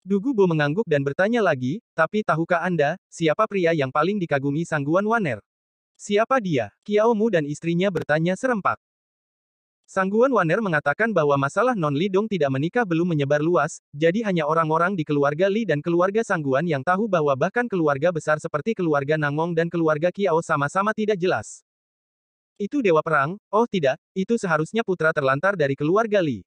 Dugu Bo mengangguk dan bertanya lagi, tapi tahukah Anda, siapa pria yang paling dikagumi Sangguan Waner? Siapa dia? Kiao Mu dan istrinya bertanya serempak. Sangguan Waner mengatakan bahwa masalah Non Li Dong tidak menikah belum menyebar luas, jadi hanya orang-orang di keluarga Li dan keluarga Sangguan yang tahu bahwa bahkan keluarga besar seperti keluarga Nangong dan keluarga Kiao sama-sama tidak jelas. Itu dewa perang, oh tidak, itu seharusnya putra terlantar dari keluarga Li.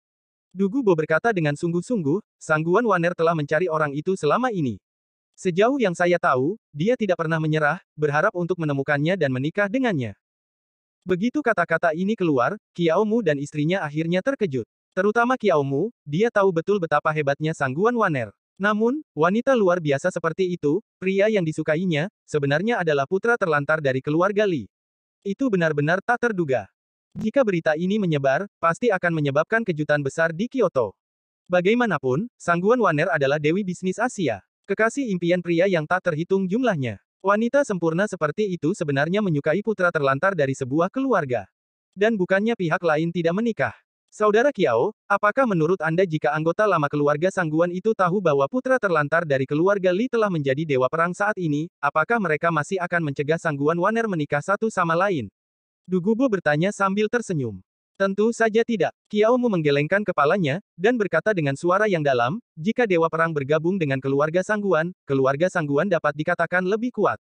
Dugu Dugubo berkata dengan sungguh-sungguh, Sangguan Waner telah mencari orang itu selama ini. Sejauh yang saya tahu, dia tidak pernah menyerah, berharap untuk menemukannya dan menikah dengannya. Begitu kata-kata ini keluar, Kiaomu dan istrinya akhirnya terkejut. Terutama Kiaomu, dia tahu betul betapa hebatnya Sangguan Waner. Namun, wanita luar biasa seperti itu, pria yang disukainya, sebenarnya adalah putra terlantar dari keluarga Li. Itu benar-benar tak terduga. Jika berita ini menyebar, pasti akan menyebabkan kejutan besar di Kyoto. Bagaimanapun, Sangguan Waner adalah dewi bisnis Asia. Kekasih impian pria yang tak terhitung jumlahnya. Wanita sempurna seperti itu sebenarnya menyukai putra terlantar dari sebuah keluarga. Dan bukannya pihak lain tidak menikah. Saudara Kiao, apakah menurut Anda jika anggota lama keluarga Sangguan itu tahu bahwa putra terlantar dari keluarga Li telah menjadi dewa perang saat ini, apakah mereka masih akan mencegah Sangguan Waner menikah satu sama lain? Dugubu bertanya sambil tersenyum. Tentu saja tidak. Kiaomu menggelengkan kepalanya, dan berkata dengan suara yang dalam, jika Dewa Perang bergabung dengan keluarga Sangguan, keluarga Sangguan dapat dikatakan lebih kuat.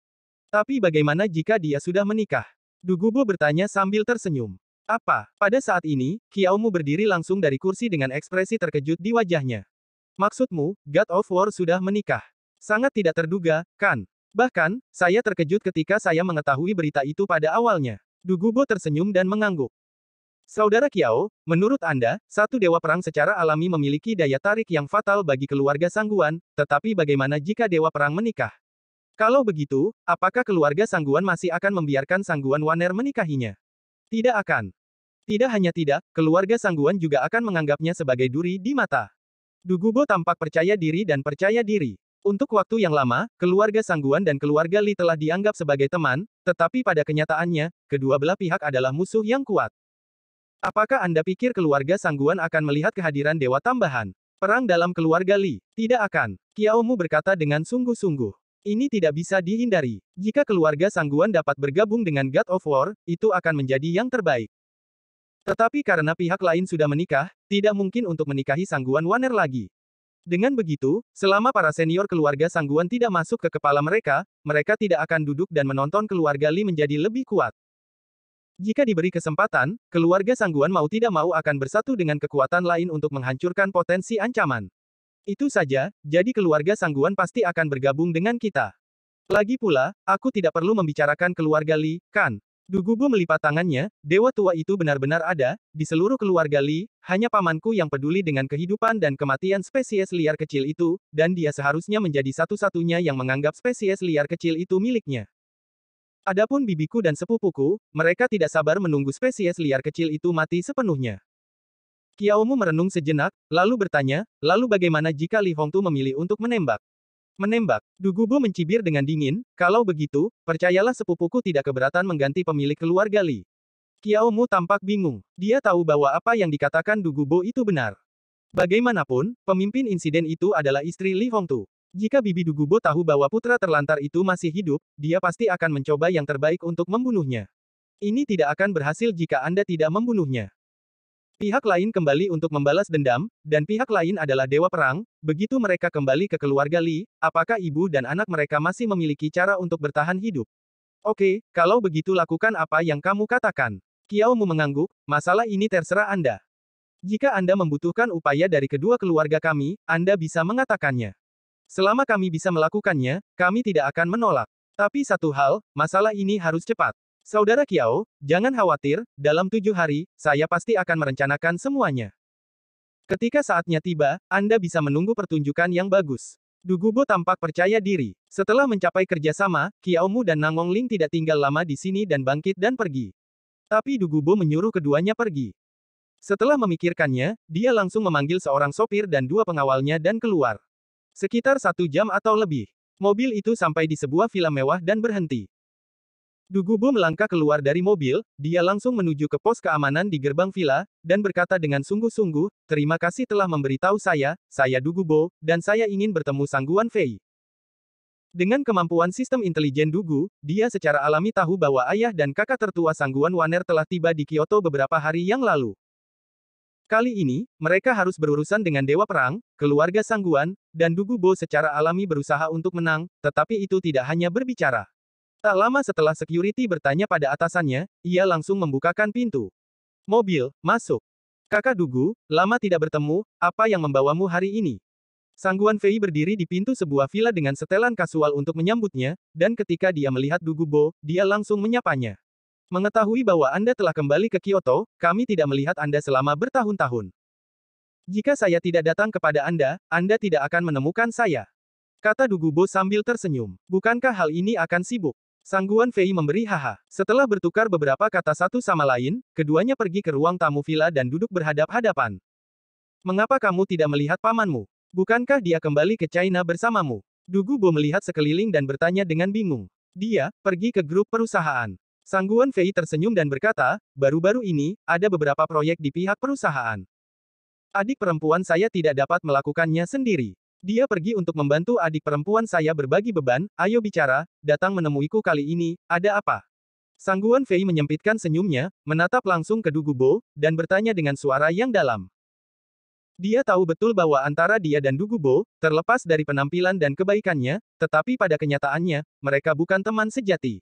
Tapi bagaimana jika dia sudah menikah? Dugubu bertanya sambil tersenyum. Apa? Pada saat ini, Kiaomu berdiri langsung dari kursi dengan ekspresi terkejut di wajahnya. Maksudmu, God of War sudah menikah? Sangat tidak terduga, kan? Bahkan, saya terkejut ketika saya mengetahui berita itu pada awalnya. Dugubo tersenyum dan mengangguk. Saudara Kiao, menurut Anda, satu dewa perang secara alami memiliki daya tarik yang fatal bagi keluarga Sangguan, tetapi bagaimana jika dewa perang menikah? Kalau begitu, apakah keluarga Sangguan masih akan membiarkan Sangguan Waner menikahinya? Tidak akan. Tidak hanya tidak, keluarga Sangguan juga akan menganggapnya sebagai duri di mata. Dugubo tampak percaya diri dan percaya diri. Untuk waktu yang lama, keluarga Sangguan dan keluarga Li telah dianggap sebagai teman, tetapi pada kenyataannya, kedua belah pihak adalah musuh yang kuat. Apakah Anda pikir keluarga Sangguan akan melihat kehadiran dewa tambahan? Perang dalam keluarga Li? Tidak akan. Qiaomu berkata dengan sungguh-sungguh. Ini tidak bisa dihindari. Jika keluarga Sangguan dapat bergabung dengan God of War, itu akan menjadi yang terbaik. Tetapi karena pihak lain sudah menikah, tidak mungkin untuk menikahi Sangguan Waner lagi. Dengan begitu, selama para senior keluarga Sangguan tidak masuk ke kepala mereka, mereka tidak akan duduk dan menonton keluarga Li menjadi lebih kuat. Jika diberi kesempatan, keluarga Sangguan mau tidak mau akan bersatu dengan kekuatan lain untuk menghancurkan potensi ancaman. Itu saja, jadi keluarga Sangguan pasti akan bergabung dengan kita. Lagi pula, aku tidak perlu membicarakan keluarga Li, kan? Dugubu melipat tangannya, dewa tua itu benar-benar ada, di seluruh keluarga Li, hanya pamanku yang peduli dengan kehidupan dan kematian spesies liar kecil itu, dan dia seharusnya menjadi satu-satunya yang menganggap spesies liar kecil itu miliknya. Adapun bibiku dan sepupuku, mereka tidak sabar menunggu spesies liar kecil itu mati sepenuhnya. Kiaomu merenung sejenak, lalu bertanya, lalu bagaimana jika Li Hongtu memilih untuk menembak? Menembak. Dugubu mencibir dengan dingin, kalau begitu, percayalah sepupuku tidak keberatan mengganti pemilik keluarga Li. Kiao Mu tampak bingung. Dia tahu bahwa apa yang dikatakan Dugubo itu benar. Bagaimanapun, pemimpin insiden itu adalah istri Li Hongtu. Jika Bibi Dugubo tahu bahwa putra terlantar itu masih hidup, dia pasti akan mencoba yang terbaik untuk membunuhnya. Ini tidak akan berhasil jika Anda tidak membunuhnya. Pihak lain kembali untuk membalas dendam, dan pihak lain adalah Dewa Perang, begitu mereka kembali ke keluarga Li, apakah ibu dan anak mereka masih memiliki cara untuk bertahan hidup? Oke, kalau begitu lakukan apa yang kamu katakan. Kiao Mu mengangguk, masalah ini terserah Anda. Jika Anda membutuhkan upaya dari kedua keluarga kami, Anda bisa mengatakannya. Selama kami bisa melakukannya, kami tidak akan menolak. Tapi satu hal, masalah ini harus cepat. Saudara Kiao, jangan khawatir, dalam tujuh hari, saya pasti akan merencanakan semuanya. Ketika saatnya tiba, Anda bisa menunggu pertunjukan yang bagus. Dugubo tampak percaya diri. Setelah mencapai kerjasama, Kiao Mu dan Nangong Ling tidak tinggal lama di sini dan bangkit dan pergi. Tapi Dugubo menyuruh keduanya pergi. Setelah memikirkannya, dia langsung memanggil seorang sopir dan dua pengawalnya dan keluar. Sekitar satu jam atau lebih, mobil itu sampai di sebuah villa mewah dan berhenti. Dugubo melangkah keluar dari mobil, dia langsung menuju ke pos keamanan di gerbang villa, dan berkata dengan sungguh-sungguh, terima kasih telah memberitahu saya, saya Dugubo, dan saya ingin bertemu Sangguan Fei. Dengan kemampuan sistem intelijen Dugu, dia secara alami tahu bahwa ayah dan kakak tertua Sangguan Waner telah tiba di Kyoto beberapa hari yang lalu. Kali ini, mereka harus berurusan dengan Dewa Perang, keluarga Sangguan, dan Dugubo secara alami berusaha untuk menang, tetapi itu tidak hanya berbicara. Tak lama setelah security bertanya pada atasannya, ia langsung membukakan pintu. Mobil, masuk. Kakak Dugu, lama tidak bertemu, apa yang membawamu hari ini? Sangguan Fei berdiri di pintu sebuah villa dengan setelan kasual untuk menyambutnya, dan ketika dia melihat Dugu Bo, dia langsung menyapanya. Mengetahui bahwa Anda telah kembali ke Kyoto, kami tidak melihat Anda selama bertahun-tahun. Jika saya tidak datang kepada Anda, Anda tidak akan menemukan saya. Kata Dugu Bo sambil tersenyum. Bukankah hal ini akan sibuk? Sangguan Fei memberi haha. Setelah bertukar beberapa kata satu sama lain, keduanya pergi ke ruang tamu villa dan duduk berhadap-hadapan. Mengapa kamu tidak melihat pamanmu? Bukankah dia kembali ke China bersamamu? Dugu Bo melihat sekeliling dan bertanya dengan bingung. Dia, pergi ke grup perusahaan. Sangguan Fei tersenyum dan berkata, baru-baru ini, ada beberapa proyek di pihak perusahaan. Adik perempuan saya tidak dapat melakukannya sendiri. Dia pergi untuk membantu adik perempuan saya berbagi beban, ayo bicara, datang menemuiku kali ini, ada apa? Sangguan Fei menyempitkan senyumnya, menatap langsung ke Dugu Bo, dan bertanya dengan suara yang dalam. Dia tahu betul bahwa antara dia dan Dugu Bo, terlepas dari penampilan dan kebaikannya, tetapi pada kenyataannya, mereka bukan teman sejati.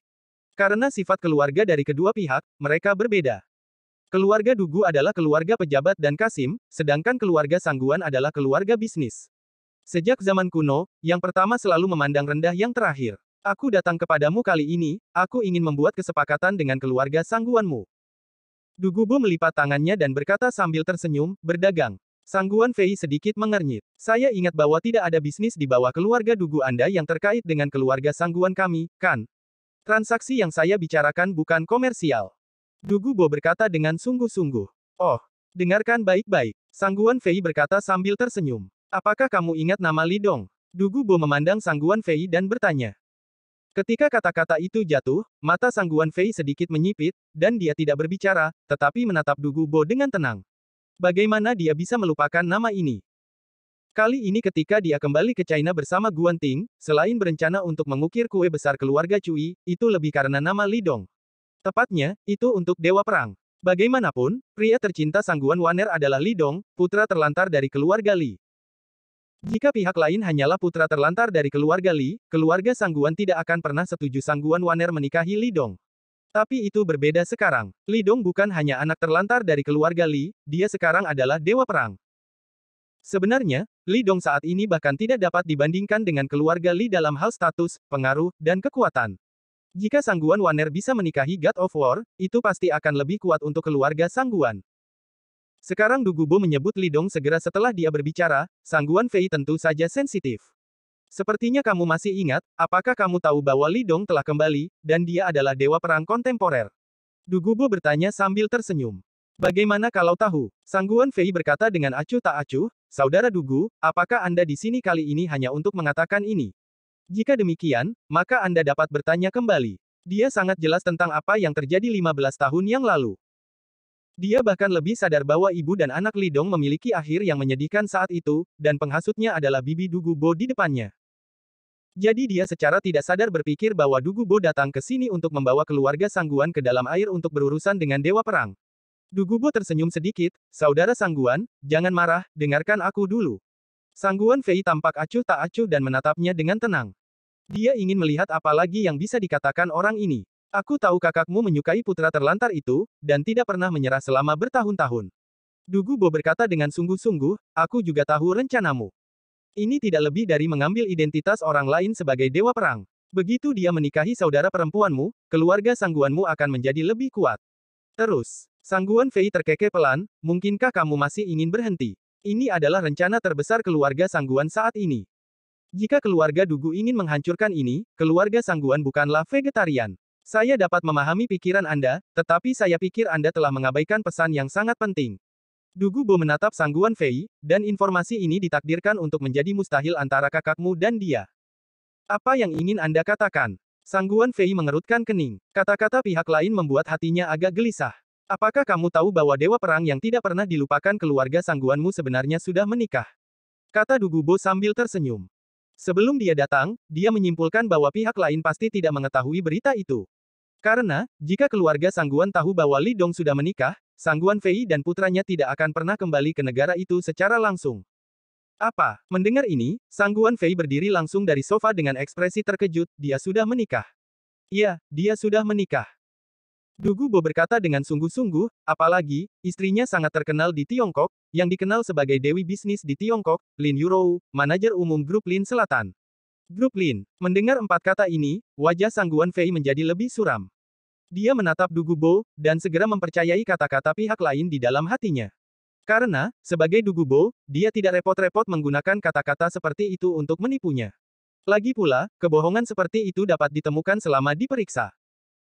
Karena sifat keluarga dari kedua pihak, mereka berbeda. Keluarga Dugu adalah keluarga pejabat dan Kasim, sedangkan keluarga Sangguan adalah keluarga bisnis. Sejak zaman kuno, yang pertama selalu memandang rendah yang terakhir. Aku datang kepadamu kali ini, aku ingin membuat kesepakatan dengan keluarga sangguanmu. Dugubu melipat tangannya dan berkata sambil tersenyum, berdagang. Sangguan Fei sedikit mengernyit. Saya ingat bahwa tidak ada bisnis di bawah keluarga Dugu Anda yang terkait dengan keluarga sangguan kami, kan? Transaksi yang saya bicarakan bukan komersial. Dugu Bo berkata dengan sungguh-sungguh. Oh, dengarkan baik-baik. Sangguan Fei berkata sambil tersenyum. Apakah kamu ingat nama Lidong? Dugu Bo memandang Sangguan Fei dan bertanya. Ketika kata-kata itu jatuh, mata Sangguan Fei sedikit menyipit, dan dia tidak berbicara, tetapi menatap Dugu Bo dengan tenang. Bagaimana dia bisa melupakan nama ini? Kali ini ketika dia kembali ke China bersama Guan Ting, selain berencana untuk mengukir kue besar keluarga Cui, itu lebih karena nama Lidong. Tepatnya, itu untuk Dewa Perang. Bagaimanapun, pria tercinta sangguan Waner adalah Lidong, putra terlantar dari keluarga Li. Jika pihak lain hanyalah putra terlantar dari keluarga Li, keluarga Sangguan tidak akan pernah setuju Sangguan Waner menikahi Li Dong. Tapi itu berbeda sekarang. Li Dong bukan hanya anak terlantar dari keluarga Li, dia sekarang adalah dewa perang. Sebenarnya, Li Dong saat ini bahkan tidak dapat dibandingkan dengan keluarga Li dalam hal status, pengaruh, dan kekuatan. Jika Sangguan Waner bisa menikahi God of War, itu pasti akan lebih kuat untuk keluarga Sangguan. Sekarang Dugubo menyebut Lidong segera setelah dia berbicara, sangguan Fei tentu saja sensitif. Sepertinya kamu masih ingat, apakah kamu tahu bahwa Lidong telah kembali, dan dia adalah dewa perang kontemporer? Dugubo bertanya sambil tersenyum. Bagaimana kalau tahu? Sangguan Fei berkata dengan acuh tak acuh, Saudara Dugu, apakah Anda di sini kali ini hanya untuk mengatakan ini? Jika demikian, maka Anda dapat bertanya kembali. Dia sangat jelas tentang apa yang terjadi 15 tahun yang lalu. Dia bahkan lebih sadar bahwa ibu dan anak Lidong memiliki akhir yang menyedihkan saat itu, dan penghasutnya adalah bibi Dugubo di depannya. Jadi dia secara tidak sadar berpikir bahwa Dugubo datang ke sini untuk membawa keluarga Sangguan ke dalam air untuk berurusan dengan Dewa Perang. Dugubo tersenyum sedikit, Saudara Sangguan, jangan marah, dengarkan aku dulu. Sangguan Fei tampak acuh tak acuh dan menatapnya dengan tenang. Dia ingin melihat apa lagi yang bisa dikatakan orang ini. Aku tahu kakakmu menyukai putra terlantar itu, dan tidak pernah menyerah selama bertahun-tahun. Dugu Bo berkata dengan sungguh-sungguh, aku juga tahu rencanamu. Ini tidak lebih dari mengambil identitas orang lain sebagai dewa perang. Begitu dia menikahi saudara perempuanmu, keluarga sangguanmu akan menjadi lebih kuat. Terus, sangguan Fei terkeke pelan, mungkinkah kamu masih ingin berhenti? Ini adalah rencana terbesar keluarga sangguan saat ini. Jika keluarga Dugu ingin menghancurkan ini, keluarga sangguan bukanlah vegetarian. Saya dapat memahami pikiran Anda, tetapi saya pikir Anda telah mengabaikan pesan yang sangat penting. Dugu Bo menatap Sangguan Fei, dan informasi ini ditakdirkan untuk menjadi mustahil antara kakakmu dan dia. Apa yang ingin Anda katakan? Sangguan Fei mengerutkan kening. Kata-kata pihak lain membuat hatinya agak gelisah. Apakah kamu tahu bahwa dewa perang yang tidak pernah dilupakan keluarga sangguanmu sebenarnya sudah menikah? Kata Dugu Bo sambil tersenyum. Sebelum dia datang, dia menyimpulkan bahwa pihak lain pasti tidak mengetahui berita itu. Karena, jika keluarga Sangguan tahu bahwa Li Dong sudah menikah, Sangguan Fei dan putranya tidak akan pernah kembali ke negara itu secara langsung. Apa? Mendengar ini, Sangguan Fei berdiri langsung dari sofa dengan ekspresi terkejut, dia sudah menikah. Iya, dia sudah menikah. Dugu Bo berkata dengan sungguh-sungguh, apalagi, istrinya sangat terkenal di Tiongkok, yang dikenal sebagai Dewi Bisnis di Tiongkok, Lin Yurou, manajer umum Grup Lin Selatan. Grup Lin, mendengar empat kata ini, wajah Sangguan Fei menjadi lebih suram. Dia menatap Dugubo, dan segera mempercayai kata-kata pihak lain di dalam hatinya. Karena, sebagai Dugubo, dia tidak repot-repot menggunakan kata-kata seperti itu untuk menipunya. Lagi pula, kebohongan seperti itu dapat ditemukan selama diperiksa.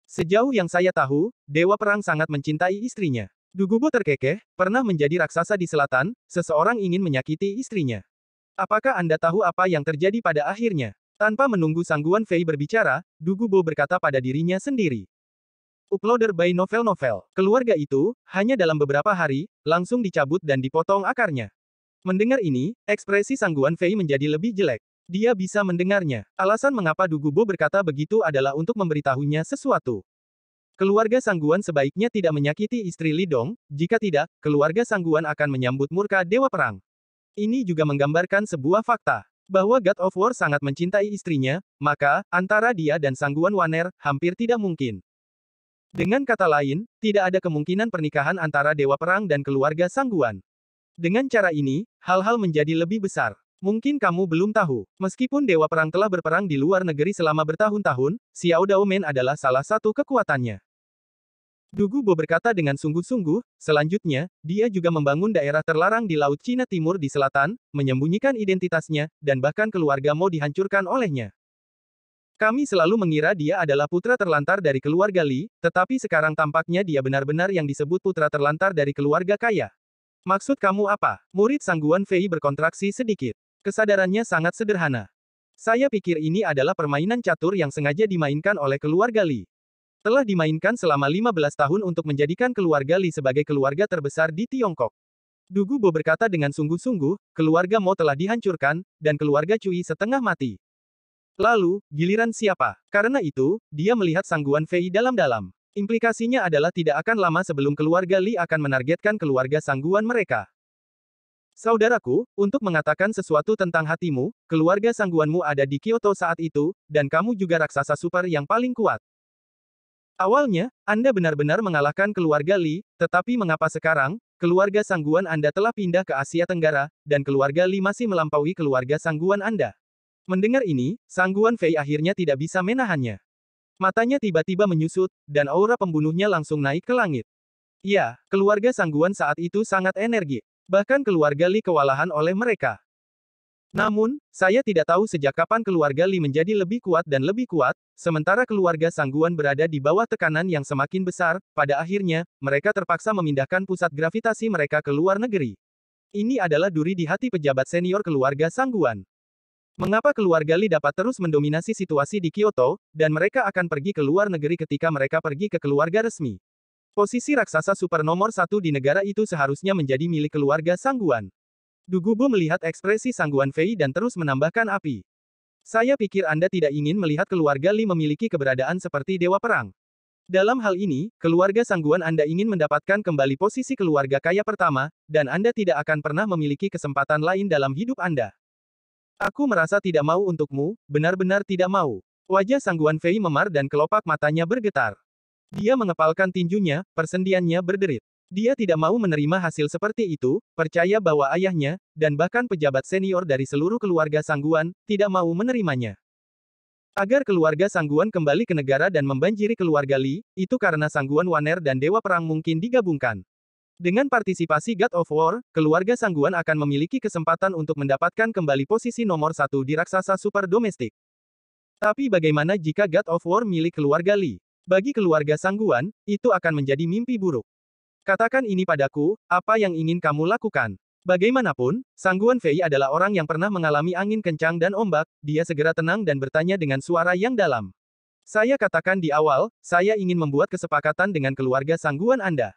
Sejauh yang saya tahu, Dewa Perang sangat mencintai istrinya. Dugubo terkekeh, pernah menjadi raksasa di selatan, seseorang ingin menyakiti istrinya. Apakah Anda tahu apa yang terjadi pada akhirnya? Tanpa menunggu sangguan Fei berbicara, Dugubo berkata pada dirinya sendiri. Uploader by Novel Novel. Keluarga itu, hanya dalam beberapa hari, langsung dicabut dan dipotong akarnya. Mendengar ini, ekspresi sangguan Fei menjadi lebih jelek. Dia bisa mendengarnya. Alasan mengapa Dugubo berkata begitu adalah untuk memberitahunya sesuatu. Keluarga Sangguan sebaiknya tidak menyakiti istri Lidong, jika tidak, keluarga Sangguan akan menyambut murka Dewa Perang. Ini juga menggambarkan sebuah fakta, bahwa God of War sangat mencintai istrinya, maka, antara dia dan Sangguan Waner, hampir tidak mungkin. Dengan kata lain, tidak ada kemungkinan pernikahan antara Dewa Perang dan keluarga Sangguan. Dengan cara ini, hal-hal menjadi lebih besar. Mungkin kamu belum tahu, meskipun Dewa Perang telah berperang di luar negeri selama bertahun-tahun, Xiao Daomen adalah salah satu kekuatannya. Dugu Bo berkata dengan sungguh-sungguh, selanjutnya, dia juga membangun daerah terlarang di Laut Cina Timur di selatan, menyembunyikan identitasnya, dan bahkan keluarga Mo dihancurkan olehnya. Kami selalu mengira dia adalah putra terlantar dari keluarga Li, tetapi sekarang tampaknya dia benar-benar yang disebut putra terlantar dari keluarga kaya. Maksud kamu apa? Murid Sangguan Fei berkontraksi sedikit. Kesadarannya sangat sederhana. Saya pikir ini adalah permainan catur yang sengaja dimainkan oleh keluarga Li. Telah dimainkan selama 15 tahun untuk menjadikan keluarga Li sebagai keluarga terbesar di Tiongkok. Dugu Bo berkata dengan sungguh-sungguh, keluarga Mo telah dihancurkan, dan keluarga Cui setengah mati. Lalu, giliran siapa? Karena itu, dia melihat sangguan Fei dalam-dalam. Implikasinya adalah tidak akan lama sebelum keluarga Li akan menargetkan keluarga sangguan mereka. Saudaraku, untuk mengatakan sesuatu tentang hatimu, keluarga sangguanmu ada di Kyoto saat itu, dan kamu juga raksasa super yang paling kuat. Awalnya, Anda benar-benar mengalahkan keluarga Li, tetapi mengapa sekarang, keluarga sangguan Anda telah pindah ke Asia Tenggara, dan keluarga Li masih melampaui keluarga sangguan Anda? Mendengar ini, sangguan Fei akhirnya tidak bisa menahannya. Matanya tiba-tiba menyusut, dan aura pembunuhnya langsung naik ke langit. Ya, keluarga sangguan saat itu sangat energi. Bahkan keluarga Li kewalahan oleh mereka. Namun, saya tidak tahu sejak kapan keluarga Li menjadi lebih kuat dan lebih kuat, sementara keluarga sangguan berada di bawah tekanan yang semakin besar, pada akhirnya, mereka terpaksa memindahkan pusat gravitasi mereka ke luar negeri. Ini adalah duri di hati pejabat senior keluarga sangguan. Mengapa keluarga Li dapat terus mendominasi situasi di Kyoto, dan mereka akan pergi ke luar negeri ketika mereka pergi ke keluarga resmi? Posisi raksasa super nomor satu di negara itu seharusnya menjadi milik keluarga Sangguan. Dugubu melihat ekspresi Sangguan Fei dan terus menambahkan api. Saya pikir Anda tidak ingin melihat keluarga Li memiliki keberadaan seperti Dewa Perang. Dalam hal ini, keluarga Sangguan Anda ingin mendapatkan kembali posisi keluarga kaya pertama, dan Anda tidak akan pernah memiliki kesempatan lain dalam hidup Anda. Aku merasa tidak mau untukmu, benar-benar tidak mau. Wajah Sangguan Fei memar dan kelopak matanya bergetar. Dia mengepalkan tinjunya, persendiannya berderit. Dia tidak mau menerima hasil seperti itu, percaya bahwa ayahnya, dan bahkan pejabat senior dari seluruh keluarga Sangguan, tidak mau menerimanya. Agar keluarga Sangguan kembali ke negara dan membanjiri keluarga Li, itu karena Sangguan Waner dan Dewa Perang mungkin digabungkan. Dengan partisipasi God of War, keluarga Sangguan akan memiliki kesempatan untuk mendapatkan kembali posisi nomor satu di raksasa super domestik. Tapi bagaimana jika God of War milik keluarga Li? Bagi keluarga Sangguan, itu akan menjadi mimpi buruk. Katakan ini padaku, apa yang ingin kamu lakukan? Bagaimanapun, Sangguan Fei adalah orang yang pernah mengalami angin kencang dan ombak, dia segera tenang dan bertanya dengan suara yang dalam. Saya katakan di awal, saya ingin membuat kesepakatan dengan keluarga Sangguan Anda.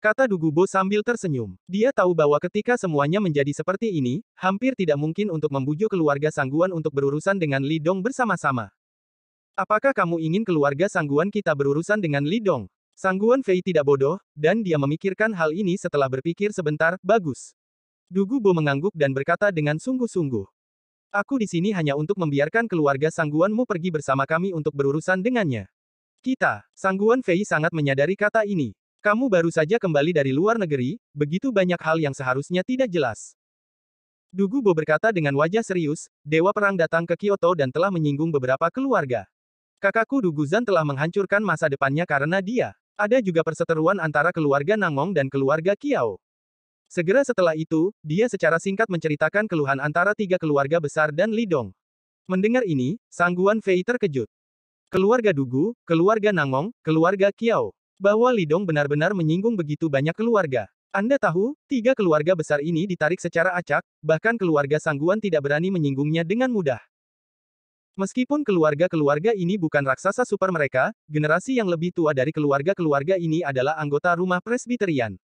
Kata Dugubo sambil tersenyum. Dia tahu bahwa ketika semuanya menjadi seperti ini, hampir tidak mungkin untuk membujuk keluarga Sangguan untuk berurusan dengan Lidong bersama-sama. Apakah kamu ingin keluarga Sangguan kita berurusan dengan Lidong? Sangguan Fei tidak bodoh, dan dia memikirkan hal ini setelah berpikir sebentar, bagus. Dugubo mengangguk dan berkata dengan sungguh-sungguh. Aku di sini hanya untuk membiarkan keluarga Sangguanmu pergi bersama kami untuk berurusan dengannya. Kita, Sangguan Fei sangat menyadari kata ini. Kamu baru saja kembali dari luar negeri, begitu banyak hal yang seharusnya tidak jelas. Dugu Bo berkata dengan wajah serius, Dewa Perang datang ke Kyoto dan telah menyinggung beberapa keluarga. Kakakku Dugu Duguzan telah menghancurkan masa depannya karena dia. Ada juga perseteruan antara keluarga Nangong dan keluarga Kiao. Segera setelah itu, dia secara singkat menceritakan keluhan antara tiga keluarga besar dan Lidong. Mendengar ini, Sangguan Fei terkejut. Keluarga Dugu, keluarga Nangong, keluarga Kiao bahwa Lidong benar-benar menyinggung begitu banyak keluarga. Anda tahu, tiga keluarga besar ini ditarik secara acak, bahkan keluarga Sangguan tidak berani menyinggungnya dengan mudah. Meskipun keluarga-keluarga ini bukan raksasa super mereka, generasi yang lebih tua dari keluarga-keluarga ini adalah anggota rumah Presbiterian.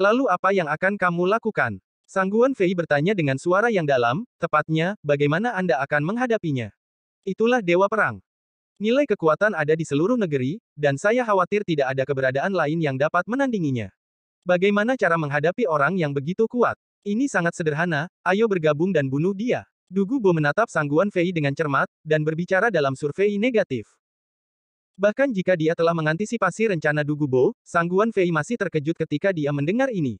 Lalu apa yang akan kamu lakukan? Sangguan Fei bertanya dengan suara yang dalam, tepatnya, bagaimana Anda akan menghadapinya? Itulah Dewa Perang. Nilai kekuatan ada di seluruh negeri, dan saya khawatir tidak ada keberadaan lain yang dapat menandinginya. Bagaimana cara menghadapi orang yang begitu kuat? Ini sangat sederhana, ayo bergabung dan bunuh dia. Dugu Bo menatap sangguan Fei dengan cermat, dan berbicara dalam survei negatif. Bahkan jika dia telah mengantisipasi rencana Dugu Bo, sangguan Fei masih terkejut ketika dia mendengar ini.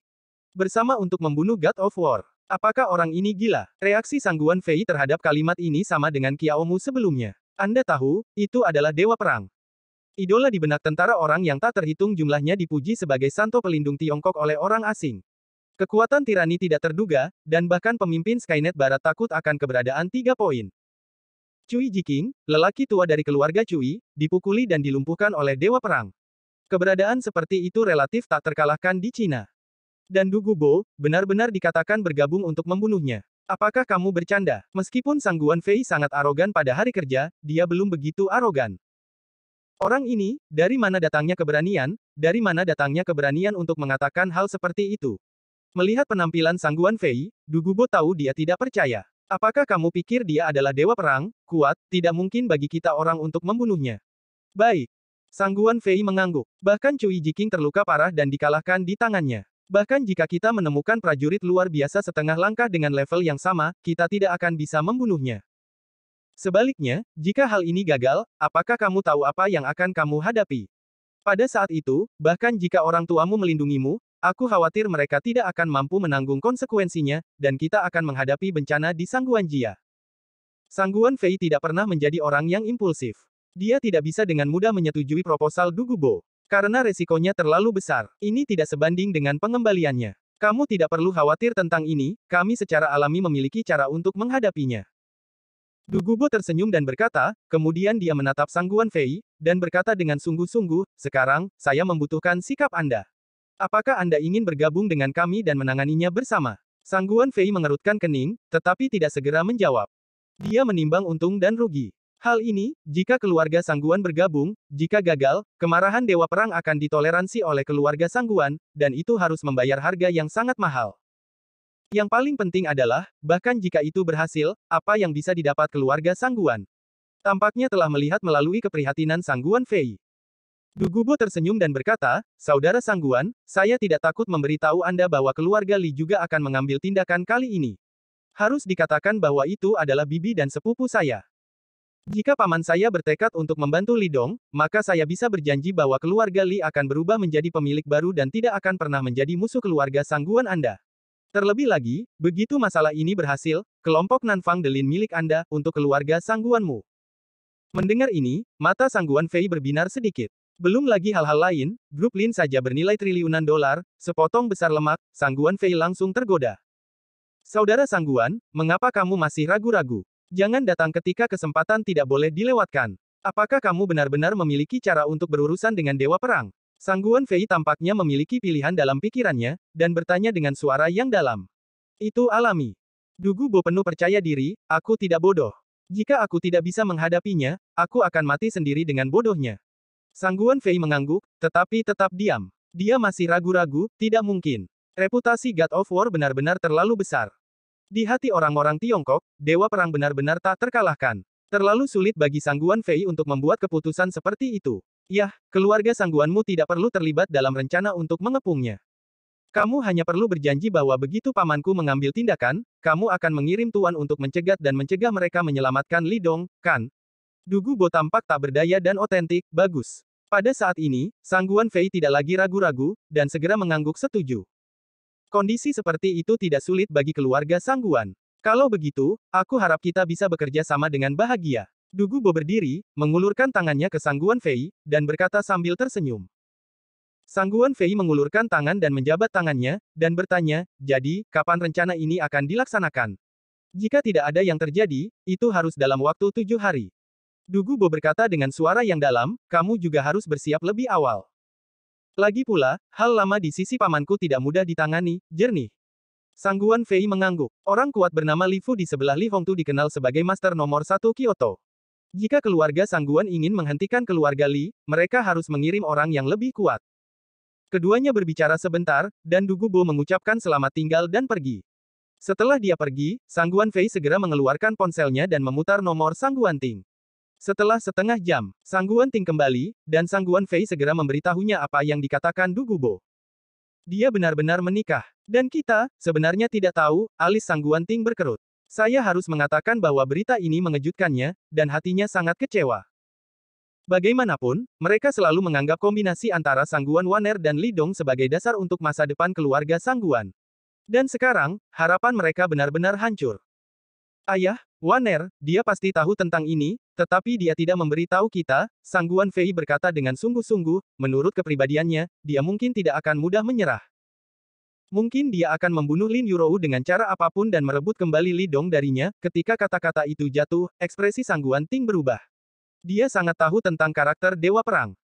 Bersama untuk membunuh God of War. Apakah orang ini gila? Reaksi sangguan Fei terhadap kalimat ini sama dengan Kiaomu sebelumnya. Anda tahu, itu adalah dewa perang. Idola di benak tentara orang yang tak terhitung jumlahnya dipuji sebagai santo pelindung Tiongkok oleh orang asing. Kekuatan tirani tidak terduga, dan bahkan pemimpin Skynet Barat takut akan keberadaan tiga poin. Cui Jiking, lelaki tua dari keluarga Cui, dipukuli dan dilumpuhkan oleh dewa perang. Keberadaan seperti itu relatif tak terkalahkan di Cina. Dan Dugubo, benar-benar dikatakan bergabung untuk membunuhnya. Apakah kamu bercanda? Meskipun Sangguan Fei sangat arogan pada hari kerja, dia belum begitu arogan. Orang ini, dari mana datangnya keberanian, dari mana datangnya keberanian untuk mengatakan hal seperti itu? Melihat penampilan Sangguan Guan Fei, Dugubo tahu dia tidak percaya. Apakah kamu pikir dia adalah dewa perang, kuat, tidak mungkin bagi kita orang untuk membunuhnya? Baik. Sangguan Fei mengangguk. Bahkan Cui Jiking terluka parah dan dikalahkan di tangannya. Bahkan jika kita menemukan prajurit luar biasa setengah langkah dengan level yang sama, kita tidak akan bisa membunuhnya. Sebaliknya, jika hal ini gagal, apakah kamu tahu apa yang akan kamu hadapi? Pada saat itu, bahkan jika orang tuamu melindungimu, aku khawatir mereka tidak akan mampu menanggung konsekuensinya, dan kita akan menghadapi bencana di Sangguan Jia. Sangguan Fei tidak pernah menjadi orang yang impulsif. Dia tidak bisa dengan mudah menyetujui proposal Dugubo. Karena resikonya terlalu besar, ini tidak sebanding dengan pengembaliannya. Kamu tidak perlu khawatir tentang ini, kami secara alami memiliki cara untuk menghadapinya. Dugubo tersenyum dan berkata, kemudian dia menatap Sangguan Fei, dan berkata dengan sungguh-sungguh, sekarang, saya membutuhkan sikap Anda. Apakah Anda ingin bergabung dengan kami dan menanganinya bersama? Sangguan Fei mengerutkan kening, tetapi tidak segera menjawab. Dia menimbang untung dan rugi. Hal ini, jika keluarga Sangguan bergabung, jika gagal, kemarahan Dewa Perang akan ditoleransi oleh keluarga Sangguan, dan itu harus membayar harga yang sangat mahal. Yang paling penting adalah, bahkan jika itu berhasil, apa yang bisa didapat keluarga Sangguan? Tampaknya telah melihat melalui keprihatinan Sangguan Fei. Dugubo tersenyum dan berkata, Saudara Sangguan, saya tidak takut memberitahu Anda bahwa keluarga Li juga akan mengambil tindakan kali ini. Harus dikatakan bahwa itu adalah bibi dan sepupu saya. Jika paman saya bertekad untuk membantu Li Dong, maka saya bisa berjanji bahwa keluarga Li akan berubah menjadi pemilik baru dan tidak akan pernah menjadi musuh keluarga sangguan Anda. Terlebih lagi, begitu masalah ini berhasil, kelompok Nanfang Delin milik Anda untuk keluarga sangguanmu. Mendengar ini, mata sangguan Fei berbinar sedikit. Belum lagi hal-hal lain, grup Lin saja bernilai triliunan dolar, sepotong besar lemak, sangguan Fei langsung tergoda. Saudara sangguan, mengapa kamu masih ragu-ragu? Jangan datang ketika kesempatan tidak boleh dilewatkan. Apakah kamu benar-benar memiliki cara untuk berurusan dengan Dewa Perang? Sangguan Fei tampaknya memiliki pilihan dalam pikirannya, dan bertanya dengan suara yang dalam. Itu alami. Dugu Bo penuh percaya diri, aku tidak bodoh. Jika aku tidak bisa menghadapinya, aku akan mati sendiri dengan bodohnya. Sangguan Fei mengangguk, tetapi tetap diam. Dia masih ragu-ragu, tidak mungkin. Reputasi God of War benar-benar terlalu besar. Di hati orang-orang Tiongkok, Dewa Perang benar-benar tak terkalahkan. Terlalu sulit bagi Sangguan Fei untuk membuat keputusan seperti itu. Yah, keluarga Sangguanmu tidak perlu terlibat dalam rencana untuk mengepungnya. Kamu hanya perlu berjanji bahwa begitu pamanku mengambil tindakan, kamu akan mengirim tuan untuk mencegat dan mencegah mereka menyelamatkan Lidong, kan? Dugu Bo tampak tak berdaya dan otentik, bagus. Pada saat ini, Sangguan Fei tidak lagi ragu-ragu, dan segera mengangguk setuju. Kondisi seperti itu tidak sulit bagi keluarga Sangguan. Kalau begitu, aku harap kita bisa bekerja sama dengan bahagia. Dugu Bo berdiri, mengulurkan tangannya ke Sangguan Fei, dan berkata sambil tersenyum. Sangguan Fei mengulurkan tangan dan menjabat tangannya, dan bertanya, jadi, kapan rencana ini akan dilaksanakan? Jika tidak ada yang terjadi, itu harus dalam waktu tujuh hari. Dugu Bo berkata dengan suara yang dalam, kamu juga harus bersiap lebih awal. Lagi pula, hal lama di sisi pamanku tidak mudah ditangani, jernih. Sangguan Fei mengangguk. Orang kuat bernama Li Fu di sebelah Li Hongtu dikenal sebagai master nomor satu Kyoto. Jika keluarga Sangguan ingin menghentikan keluarga Li, mereka harus mengirim orang yang lebih kuat. Keduanya berbicara sebentar, dan Dugu Bo mengucapkan selamat tinggal dan pergi. Setelah dia pergi, Sangguan Fei segera mengeluarkan ponselnya dan memutar nomor Sangguan Ting. Setelah setengah jam, Sangguan Ting kembali, dan Sangguan Fei segera memberitahunya apa yang dikatakan Dugubo. Dia benar-benar menikah. Dan kita, sebenarnya tidak tahu, alis Sangguan Ting berkerut. Saya harus mengatakan bahwa berita ini mengejutkannya, dan hatinya sangat kecewa. Bagaimanapun, mereka selalu menganggap kombinasi antara Sangguan Waner dan Lidong sebagai dasar untuk masa depan keluarga Sangguan. Dan sekarang, harapan mereka benar-benar hancur. Ayah, Waner, dia pasti tahu tentang ini, tetapi dia tidak memberitahu kita, Sangguan Fei berkata dengan sungguh-sungguh, menurut kepribadiannya, dia mungkin tidak akan mudah menyerah. Mungkin dia akan membunuh Lin Yurou dengan cara apapun dan merebut kembali Lidong darinya, ketika kata-kata itu jatuh, ekspresi Sangguan Ting berubah. Dia sangat tahu tentang karakter Dewa Perang.